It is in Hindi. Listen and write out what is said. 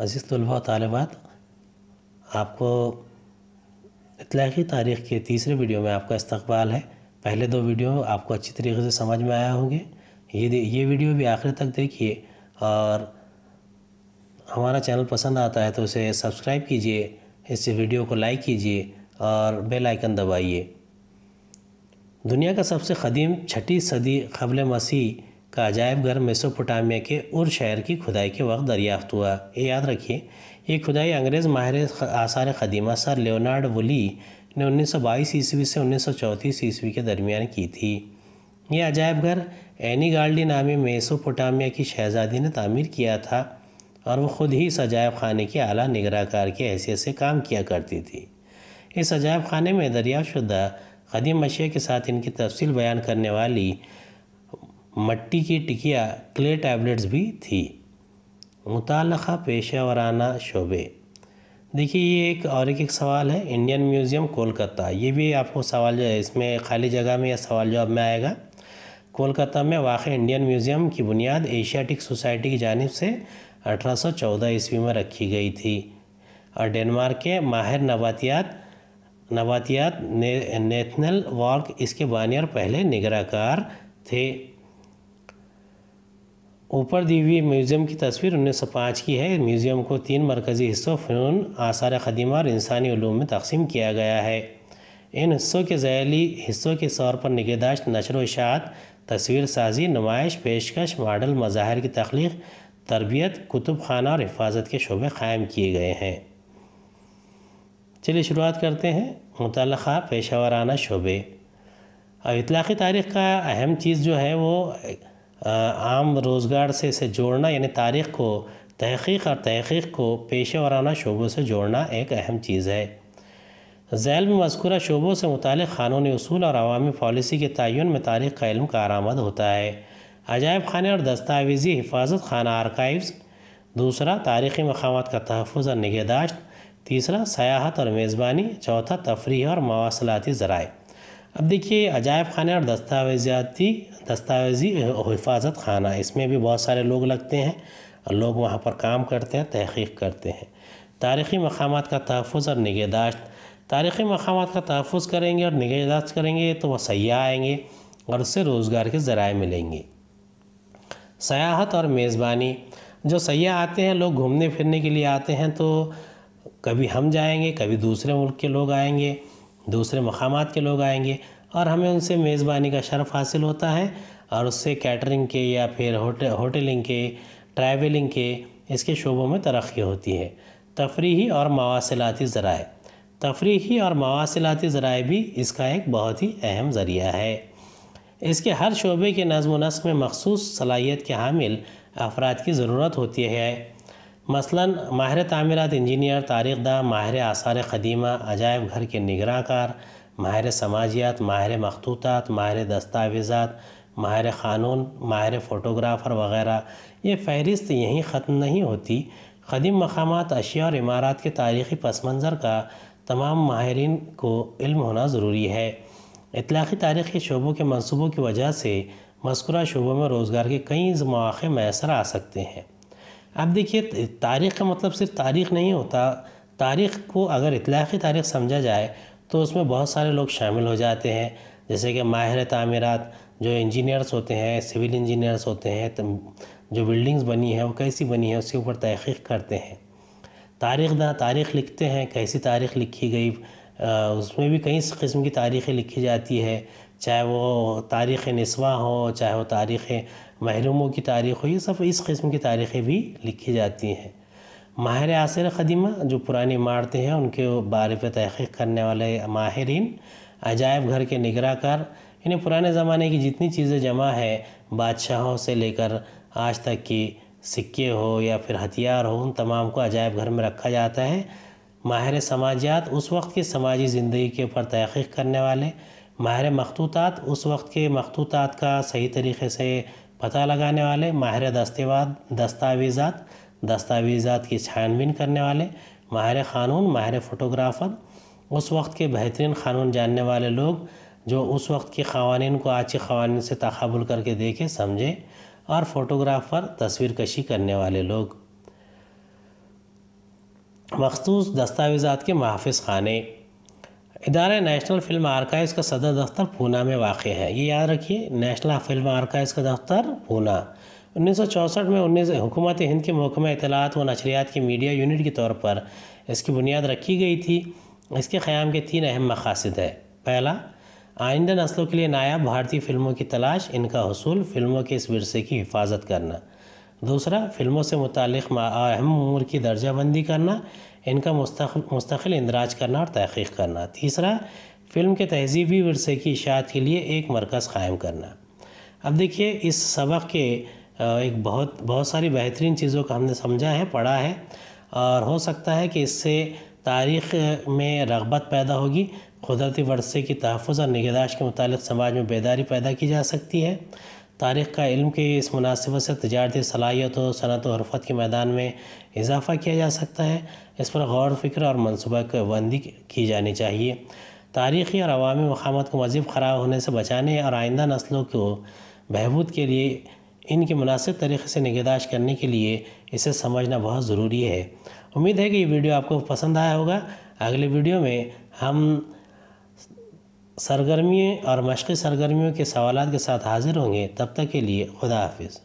अज़ीज़ तलबा तलबात आपको इतलाक़ी तारीख़ के तीसरे वीडियो में आपका इस्तबाल है पहले दो वीडियो आपको अच्छी तरीके से समझ में आया होंगे ये ये वीडियो भी आखिर तक देखिए और हमारा चैनल पसंद आता है तो उसे सब्सक्राइब कीजिए इस वीडियो को लाइक कीजिए और बेल आइकन दबाइए दुनिया का सबसे कदीम छठी सदी कबल मसीह का अजायब घर मेसोपोटामिया के उर शहर की खुदाई के वक्त दरियाफ्त हुआ ये याद रखिए ये खुदाई अंग्रेज़ माहिर आसार ख़दीमा सर लियोनार्ड वुली ने 1922 ईस्वी से 1934 ईस्वी के दरमियान की थी यह अजायब घर एनी गार्डी नामी मेसोपोटामिया की शहजादी ने तमीर किया था और वो ख़ुद ही इस अजायब खाने की आला निगराकार की हैसियत से काम किया करती थी इस अजायब खाने में दरियाफ़ शुदा कदीम मशिया के साथ इनकी तफसील बयान करने वाली मट्टी की टिकिया क्ले टैबलेट्स भी थी मुतल पेशा वाराना शोबे देखिए ये एक और एक, एक सवाल है इंडियन म्यूज़ियम कोलकाता ये भी आपको सवाल जो है इसमें खाली जगह में या सवाल जवाब में आएगा कोलकाता में वाक़ इंडियन म्यूज़ियम की बुनियाद एशियाटिक सोसाइटी की जानब से 1814 ईस्वी में रखी गई थी और डेनमार्क के माहिर नबातियात नबातियात ने, नेथनल वॉर्क इसके बानियर पहले निगराकार थे ऊपर दी हुई म्यूज़ियम की तस्वीर उन्नीस सौ पाँच की है म्यूज़ियम को तीन मरकज़ी हिस्सों फ़नून आसार ख़दीमा और इंसानी ओलूम में तकसीम किया गया है इन हिस्सों के जैली हिस्सों के तौर पर निगहदाश्त नशर शात तस्वीर साजी नुमाइश पेशकश मॉडल मज़ाहिर की तख्लीक तरबियत कुतुब खाना और हिफाजत के शोबे क़ायम किए गए हैं चलिए शुरुआत करते हैं मुतल पेशा वाराना शोबे और इतलाक़ी तारीख़ का अहम चीज़ जो है वो आम रोज़गार से इसे जोड़ना यानी तारीख़ को तहक़ीक़ और तहक़ीक़ को पेशे वाराना शोबों से जोड़ना एक अहम चीज़ है झैल में मस्कूरा शोबों से मुतल क़ानूनी असूल और अवामी पॉलिसी के तयन में तारीख़ का इलम का आरामद होता है अजायब खाने और दस्तावेज़ी हिफाजत खाना आर्काइव्स दूसरा तारीख़ी मकाम का तहफ़ और निगहदाश्त तीसरा सयाहत और मेज़बानी चौथा तफरी और मवासलाती ज़राए अब देखिए अजायब खाना और दस्तावेजाती दस्तावेजी हिफाजत खाना इसमें भी बहुत सारे लोग लगते हैं और लोग वहाँ पर काम करते हैं तहकीक करते हैं तारीख़ी मकाम का तहफ़ और निगहदाश्त तारीख़ी मकाम का तहफ़ करेंगे और निगहदाश्त करेंगे तो वह सयाह आएँगे और उससे रोज़गार के ज़राए मिलेंगे सयाहत और मेज़बानी जो सयाह आते हैं लोग घूमने फिरने के लिए आते हैं तो कभी हम जाएंगे कभी दूसरे मुल्क के लोग आएंगे दूसरे मकाम के लोग आएंगे और हमें उनसे मेज़बानी का शर्फ हासिल होता है और उससे कैटरिंग के या फिर होटे, होटलिंग के ट्रैवलिंग के इसके शोबों में तरक्की होती है तफरीही और मवासिलती ज़राए तफरीही और मवासिलती ज़राए भी इसका एक बहुत ही अहम ज़रिया है इसके हर शोबे के नज़म नस्म में मखसूस सलाहियत के हामिल अफराद की ज़रूरत होती है मसलन माहिर तमीरत इंजीनियर तारीख दा माहिर आसार क़दीमा अजायब घर के निगराकार माहिर समाजियात माहिर मखतूतात माहिर दस्तावेज़ात माहिर क़ानून माहिर फ़ोटोग्राफ़र वगैरह ये फहरिस्त यहीं ख़त्म नहीं होती कदीम मकाम अशिया और इमारात के तारीख़ी पस मंज़र का तमाम माहरीन को इल्म होना ज़रूरी है इतलाक़ी तारीखी शोबों के मनसूबों की वजह से मस्कुरा शोबों में रोज़गार के कई मौक़े मैसर आ सकते हैं अब देखिए तारीख़ का मतलब सिर्फ तारीख़ नहीं होता तारीख़ को अगर इतलाक़ तारीख़ समझा जाए तो उसमें बहुत सारे लोग शामिल हो जाते हैं जैसे कि माहिर तमीरत जो इंजीनियर्स होते हैं सिविल इंजीनियर्स होते हैं तो जो बिल्डिंग्स बनी हैं वो कैसी बनी है उसके ऊपर तहक़ीक़ करते हैं तारीख़ दाँ तारीख़ लिखते हैं कैसी तारीख़ लिखी गई उसमें भी कई किस्म की तारीख़ें लिखी जाती है चाहे वो तारीख़ नस्वा हो चाहे वो तारीख़ महरूमों की तारीख़ हुई सब इस किस्म की तारीख़ें भी लिखी जाती हैं माहिर आसर ख़दीमा जो पुरानी इमारतें हैं उनके बारे पर तहक़ीक़ करने वाले माहरीन अजायब घर के निगराकार इन्हें पुराने ज़माने की जितनी चीज़ें जमा है बादशाहों से लेकर आज तक की सिक्के हो या फिर हथियार हो उन तमाम को अजायब घर में रखा जाता है माहिर समाजियात उस वक्त की समाजी ज़िंदगी के ऊपर तहक़ीक़ करने वाले माहिर मखतूत उस वक्त के मखतूत का सही तरीके से पता लगाने वाले माहिर दस्तेवाद दस्तावेज़ा दस्तावेजा की छानबीन करने वाले माहिर क़ानून माहिर फ़ोटोग्राफ़र उस वक्त के बेहतरीन क़ानून जानने वाले लोग जो उस वक्त के कवानीन को आज की कवानीन से तकबुल करके देखे समझे और फ़ोटोग्राफ़र तस्वीर कशी करने वाले लोग मखसूस दस्तावेज़ा के महाफ़ खाने इदारा नेशनल फिल्म आर्काइव का सदर दफ्तर पूना में वाक़ है ये याद रखिए नेशनल फिल्म आर्काइव का दफ्तर पूना उन्नीस में उन्नीस हुकूमत हिंद के महकमा इतलात व नशरियात की मीडिया यूनिट के तौर पर इसकी बुनियाद रखी गई थी इसके क़्याम के तीन अहम मकासद है पहला आइंदा नस्लों के लिए नायाब भारतीय फ़िल्मों की तलाश इनका हसूल फ़िल्मों के इस वरसे की हिफाजत करना दूसरा फ़िल्मों से मुतल अहम उमूर की दर्जाबंदी करना इनका मुस्तकिल इंदराज करना और तहक़ीक़ करना तीसरा फ़िल्म के तहजीबी वरसे की इशात के लिए एक मरकज़ क़ायम करना अब देखिए इस सबक के एक बहुत बहुत सारी बेहतरीन चीज़ों का हमने समझा है पढ़ा है और हो सकता है कि इससे तारीख़ में रगबत पैदा होगी कुदरती वरसे की तहफ़ और निगहदाश के मुतल समाज में बेदारी पैदा की जा सकती है तारीख़ का इल्म की इस मुनासिबत से तजारती सलाहियत और सनत और हरफत के मैदान में इजाफ़ा किया जा सकता है इस पर गौर फिक्र और मनसूबा बंदी की जानी चाहिए तारीख़ी और अवामी मकामत को मज़ीब ख़राब होने से बचाने और आइंदा नस्लों को बहबूद के लिए इनके मुनासिब तरीके से निगहदाश करने के लिए इसे समझना बहुत ज़रूरी है उम्मीद है कि ये वीडियो आपको पसंद आया होगा अगले वीडियो में हम सरगर्मियों और मशक़ी सरगर्मियों के सवाल के साथ हाज़िर होंगे तब तक के लिए खुदा हाफिज़